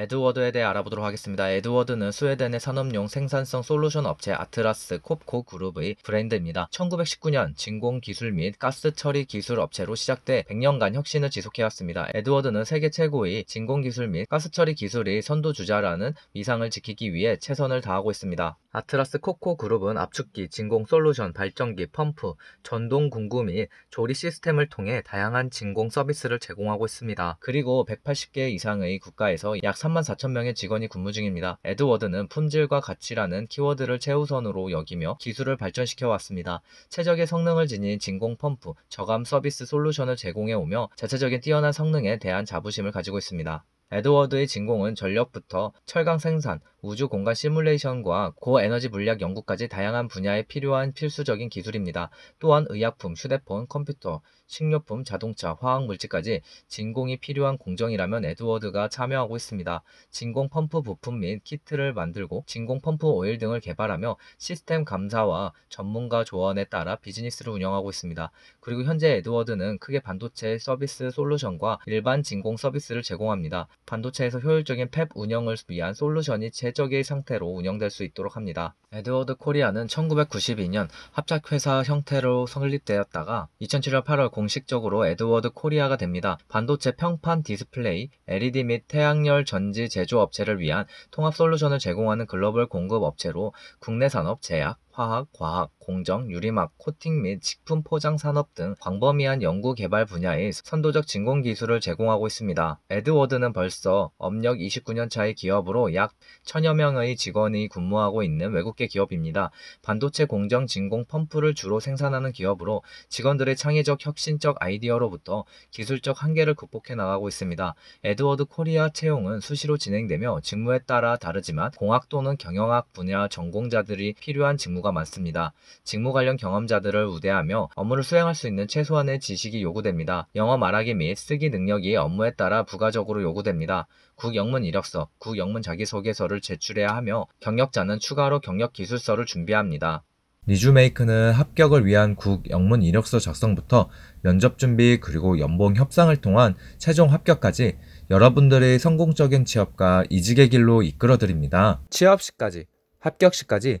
에드워드에 대해 알아보도록 하겠습니다. 에드워드는 스웨덴의 산업용 생산성 솔루션 업체 아트라스 콥코 그룹의 브랜드입니다. 1919년 진공 기술 및 가스 처리 기술 업체로 시작돼 100년간 혁신을 지속해왔습니다. 에드워드는 세계 최고의 진공 기술 및 가스 처리 기술의 선두 주자라는 위상을 지키기 위해 최선을 다하고 있습니다. 아트라스 코코 그룹은 압축기, 진공 솔루션, 발전기, 펌프, 전동 공구 및 조리 시스템을 통해 다양한 진공 서비스를 제공하고 있습니다. 그리고 180개 이상의 국가에서 약3 3만 4천 명의 직원이 근무 중입니다. 에드워드는 품질과 가치라는 키워드를 최우선으로 여기며 기술을 발전시켜 왔습니다. 최적의 성능을 지닌 진공 펌프, 저감 서비스 솔루션을 제공해 오며 자체적인 뛰어난 성능에 대한 자부심을 가지고 있습니다. 에드워드의 진공은 전력부터 철강 생산, 우주 공간 시뮬레이션과 고에너지 물리학 연구까지 다양한 분야에 필요한 필수적인 기술입니다. 또한 의약품, 휴대폰, 컴퓨터, 식료품, 자동차, 화학 물질까지 진공이 필요한 공정이라면 에드워드가 참여하고 있습니다. 진공 펌프 부품 및 키트를 만들고 진공 펌프 오일 등을 개발하며 시스템 감사와 전문가 조언에 따라 비즈니스를 운영하고 있습니다. 그리고 현재 에드워드는 크게 반도체 서비스 솔루션과 일반 진공 서비스를 제공합니다. 반도체에서 효율적인 펩 운영을 위한 솔루션이 최적의 상태로 운영될 수 있도록 합니다. 에드워드 코리아는 1992년 합작회사 형태로 설립되었다가 2007년 8월 공식적으로 에드워드 코리아가 됩니다. 반도체 평판 디스플레이, LED 및 태양열 전지 제조업체를 위한 통합 솔루션을 제공하는 글로벌 공급업체로 국내 산업, 제약, 화학, 과학, 공정, 유리막, 코팅 및 식품 포장 산업 등 광범위한 연구 개발 분야의 선도적 진공 기술을 제공하고 있습니다. 에드워드는 벌써 업력 29년차의 기업으로 약 천여 명의 직원이 근무하고 있는 외국계 기업입니다. 반도체 공정 진공 펌프를 주로 생산하는 기업으로 직원들의 창의적 혁신적 아이디어로부터 기술적 한계를 극복해 나가고 있습니다. 에드워드 코리아 채용은 수시로 진행되며 직무에 따라 다르지만 공학 또는 경영학 분야 전공자들이 필요한 직무 경우가 많습니다. 직무 관련 경험자들을 우대하며 업무를 수행할 수 있는 최소한의 지식이 요구됩니다. 영어 말하기 및 쓰기 능력이 업무에 따라 부가적으로 요구됩니다. 국영문 이력서, 국영문 자기소개서를 제출해야 하며 경력자는 추가로 경력 기술서를 준비합니다. 리주메이크는 합격을 위한 국 영문 이력서 작성부터 면접 준비 그리고 연봉 협상을 통한 최종 합격까지 여러분들의 성공적인 취업과 이직의 길로 이끌어드립니다. 취업 시까지, 합격 시까지